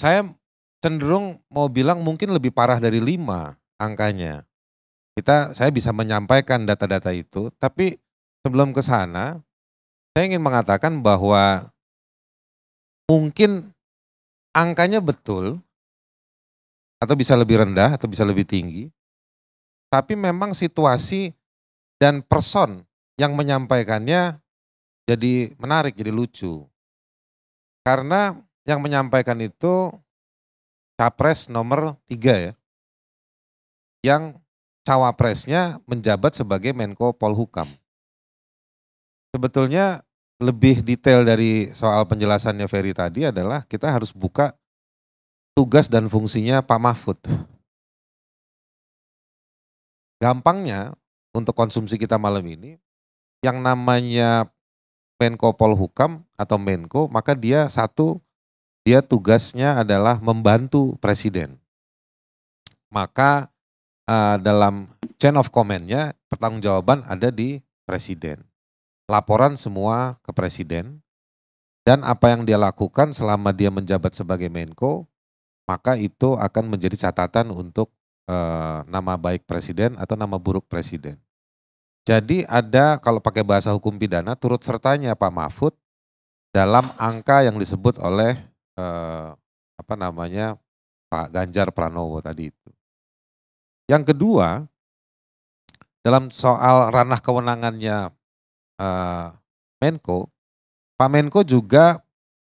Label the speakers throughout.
Speaker 1: saya cenderung mau bilang mungkin lebih parah dari lima angkanya. Kita saya bisa menyampaikan data-data itu, tapi sebelum ke sana saya ingin mengatakan bahwa mungkin angkanya betul atau bisa lebih rendah atau bisa lebih tinggi. Tapi memang situasi dan person yang menyampaikannya jadi menarik, jadi lucu. Karena yang menyampaikan itu capres nomor tiga ya, yang cawapresnya menjabat sebagai Menko Polhukam. Sebetulnya lebih detail dari soal penjelasannya Ferry tadi adalah kita harus buka tugas dan fungsinya Pak Mahfud. Gampangnya untuk konsumsi kita malam ini, yang namanya Menko Polhukam atau Menko, maka dia satu dia tugasnya adalah membantu presiden. Maka uh, dalam chain of command-nya pertanggungjawaban ada di presiden. Laporan semua ke presiden dan apa yang dia lakukan selama dia menjabat sebagai Menko maka itu akan menjadi catatan untuk uh, nama baik presiden atau nama buruk presiden. Jadi ada kalau pakai bahasa hukum pidana turut sertanya Pak Mahfud dalam angka yang disebut oleh eh, apa namanya Pak Ganjar Pranowo tadi itu. Yang kedua, dalam soal ranah kewenangannya eh, Menko, Pak Menko juga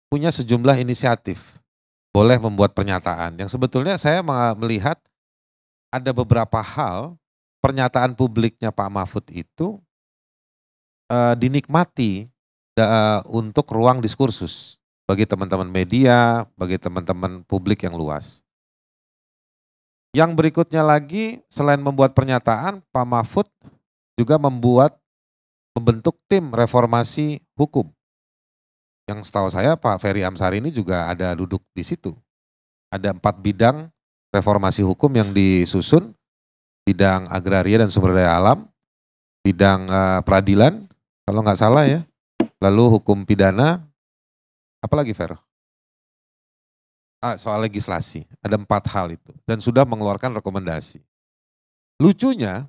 Speaker 1: punya sejumlah inisiatif boleh membuat pernyataan yang sebetulnya saya melihat ada beberapa hal pernyataan publiknya Pak Mahfud itu eh, dinikmati eh, untuk ruang diskursus bagi teman-teman media, bagi teman-teman publik yang luas. Yang berikutnya lagi, selain membuat pernyataan, Pak Mahfud juga membuat membentuk tim reformasi hukum. Yang setahu saya Pak Ferry Amsari ini juga ada duduk di situ. Ada empat bidang reformasi hukum yang disusun, bidang agraria dan sumber daya alam, bidang eh, peradilan, kalau nggak salah ya, lalu hukum pidana, Apalagi Fer? Ah, soal legislasi, ada empat hal itu. Dan sudah mengeluarkan rekomendasi. Lucunya,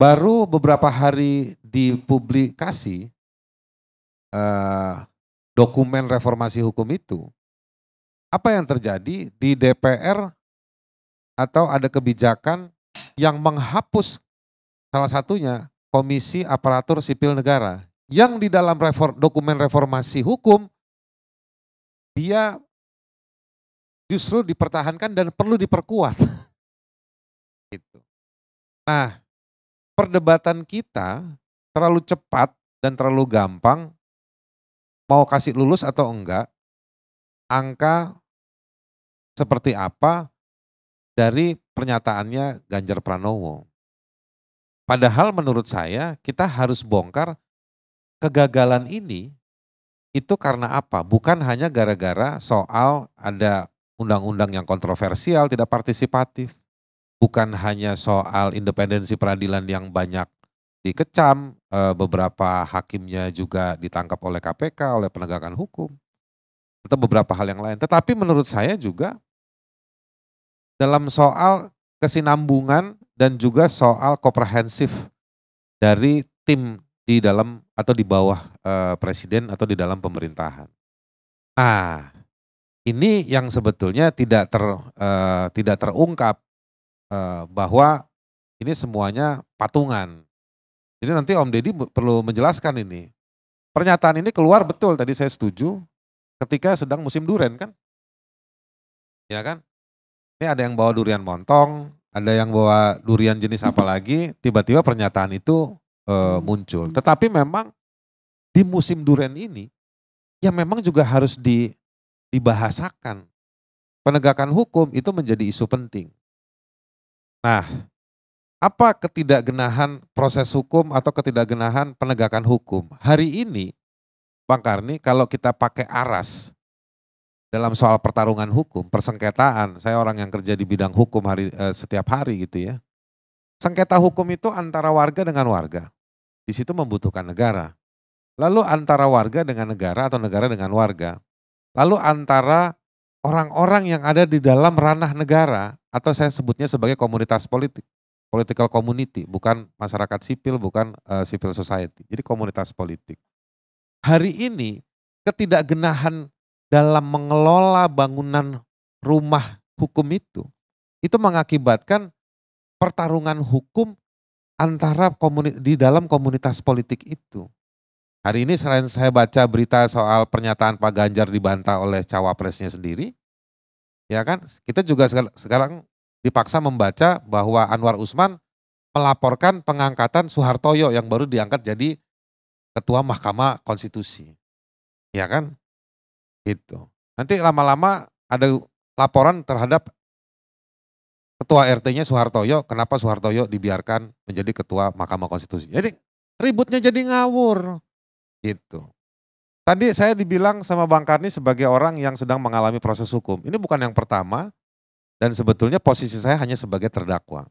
Speaker 1: baru beberapa hari dipublikasi eh, dokumen reformasi hukum itu, apa yang terjadi di DPR atau ada kebijakan yang menghapus salah satunya Komisi Aparatur Sipil Negara yang di dalam reform, dokumen reformasi hukum dia justru dipertahankan dan perlu diperkuat. gitu. Nah, perdebatan kita terlalu cepat dan terlalu gampang mau kasih lulus atau enggak, angka seperti apa dari pernyataannya Ganjar Pranowo. Padahal menurut saya kita harus bongkar kegagalan ini itu karena apa? Bukan hanya gara-gara soal ada undang-undang yang kontroversial, tidak partisipatif. Bukan hanya soal independensi peradilan yang banyak dikecam, eh, beberapa hakimnya juga ditangkap oleh KPK, oleh penegakan hukum, atau beberapa hal yang lain. Tetapi menurut saya juga dalam soal kesinambungan dan juga soal komprehensif dari tim di dalam atau di bawah uh, presiden atau di dalam pemerintahan. Nah, ini yang sebetulnya tidak ter uh, tidak terungkap uh, bahwa ini semuanya patungan. Jadi nanti Om Deddy perlu menjelaskan ini. Pernyataan ini keluar betul tadi saya setuju ketika sedang musim duren kan, ya kan? Ini ada yang bawa durian montong, ada yang bawa durian jenis apa lagi. Tiba-tiba pernyataan itu uh, muncul. Tetapi memang di musim durian ini ya memang juga harus di, dibahasakan. Penegakan hukum itu menjadi isu penting. Nah, apa ketidakgenahan proses hukum atau ketidakgenahan penegakan hukum? Hari ini, Bang Karni, kalau kita pakai aras dalam soal pertarungan hukum, persengketaan, saya orang yang kerja di bidang hukum hari eh, setiap hari gitu ya. Sengketa hukum itu antara warga dengan warga. Di situ membutuhkan negara. Lalu antara warga dengan negara atau negara dengan warga. Lalu antara orang-orang yang ada di dalam ranah negara atau saya sebutnya sebagai komunitas politik, political community, bukan masyarakat sipil, bukan uh, civil society. Jadi komunitas politik. Hari ini ketidakgenahan dalam mengelola bangunan rumah hukum itu itu mengakibatkan pertarungan hukum antara komunitas, di dalam komunitas politik itu. Hari ini selain saya baca berita soal pernyataan Pak Ganjar dibantah oleh cawapresnya sendiri, ya kan? Kita juga sekarang dipaksa membaca bahwa Anwar Usman melaporkan pengangkatan Soehartoyo yang baru diangkat jadi ketua Mahkamah Konstitusi. Ya kan? itu Nanti lama-lama ada laporan terhadap ketua RT-nya Soehartoyo, kenapa Soehartoyo dibiarkan menjadi ketua Mahkamah Konstitusi. Jadi ributnya jadi ngawur. Gitu. Tadi saya dibilang sama Bang Karni sebagai orang yang sedang mengalami proses hukum. Ini bukan yang pertama dan sebetulnya posisi saya hanya sebagai terdakwa.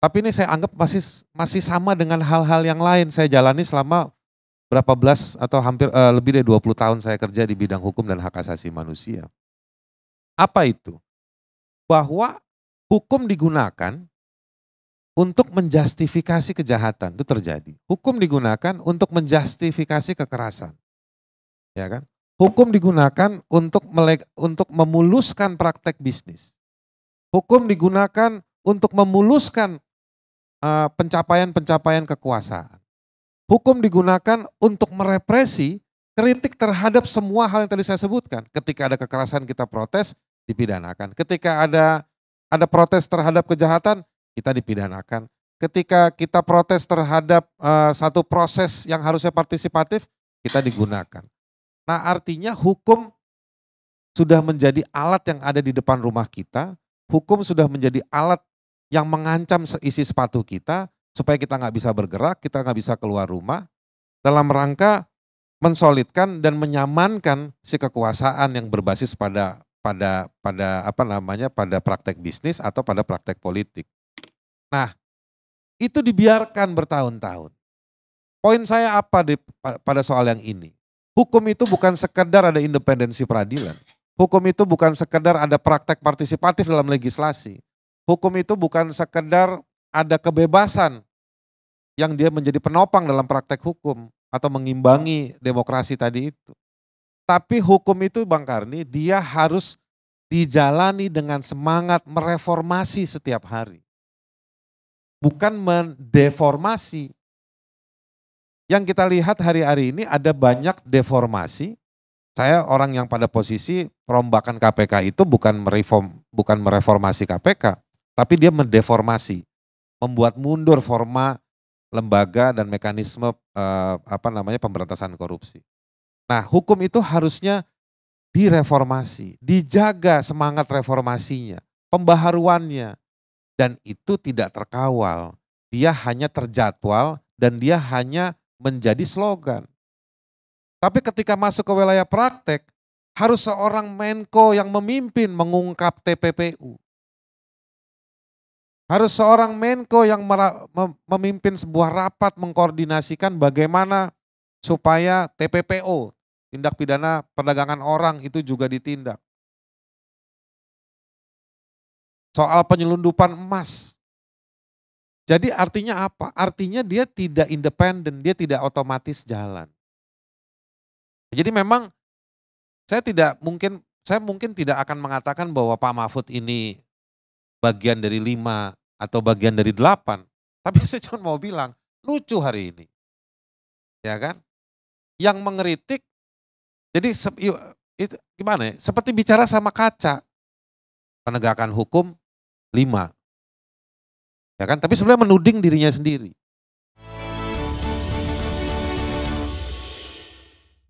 Speaker 1: Tapi ini saya anggap masih masih sama dengan hal-hal yang lain saya jalani selama berapa belas atau hampir uh, lebih dari 20 tahun saya kerja di bidang hukum dan hak asasi manusia. Apa itu? Bahwa Hukum digunakan untuk menjustifikasi kejahatan itu terjadi. Hukum digunakan untuk menjustifikasi kekerasan. Ya kan? Hukum digunakan untuk meleg untuk memuluskan praktek bisnis. Hukum digunakan untuk memuluskan uh, eh, pencapaian -pencapaian kekuasaan. Hukum digunakan untuk merepresi kritik terhadap semua hal yang tadi saya sebutkan. Ketika ada kekerasan kita protes, dipidanakan. Ketika ada ada protes terhadap kejahatan, kita dipidanakan. Ketika kita protes terhadap uh, satu proses yang harusnya partisipatif, kita digunakan. Nah, artinya hukum sudah menjadi alat yang ada di depan rumah kita, hukum sudah menjadi alat yang mengancam isi sepatu kita, supaya kita nggak bisa bergerak, kita nggak bisa keluar rumah, dalam rangka mensolidkan dan menyamankan si kekuasaan yang berbasis pada pada pada apa namanya pada praktek bisnis atau pada praktek politik. Nah, itu dibiarkan bertahun-tahun. Poin saya apa di, pada soal yang ini? Hukum itu bukan sekedar ada independensi peradilan. Hukum itu bukan sekedar ada praktek partisipatif dalam legislasi. Hukum itu bukan sekedar ada kebebasan yang dia menjadi penopang dalam praktek hukum atau mengimbangi demokrasi tadi itu. Tapi hukum itu Bang Karni, dia harus dijalani dengan semangat mereformasi setiap hari. Bukan mendeformasi. Yang kita lihat hari-hari ini ada banyak deformasi. Saya orang yang pada posisi perombakan KPK itu bukan mereform, bukan mereformasi KPK, tapi dia mendeformasi, membuat mundur forma lembaga dan mekanisme eh, apa namanya pemberantasan korupsi. Nah hukum itu harusnya direformasi, dijaga semangat reformasinya, pembaharuannya. Dan itu tidak terkawal. Dia hanya terjadwal dan dia hanya menjadi slogan. Tapi ketika masuk ke wilayah praktek, harus seorang Menko yang memimpin mengungkap TPPU. Harus seorang Menko yang memimpin sebuah rapat mengkoordinasikan bagaimana supaya TPPO, tindak pidana perdagangan orang itu juga ditindak. Soal penyelundupan emas. Jadi artinya apa? Artinya dia tidak independen, dia tidak otomatis jalan. Jadi memang saya tidak mungkin saya mungkin tidak akan mengatakan bahwa Pak Mahfud ini bagian dari lima atau bagian dari delapan. Tapi saya cuma mau bilang, lucu hari ini. Ya kan? Yang mengeritik jadi iya, itu gimana ya? Seperti bicara sama kaca. Penegakan hukum lima. Ya kan? Tapi sebenarnya menuding dirinya sendiri.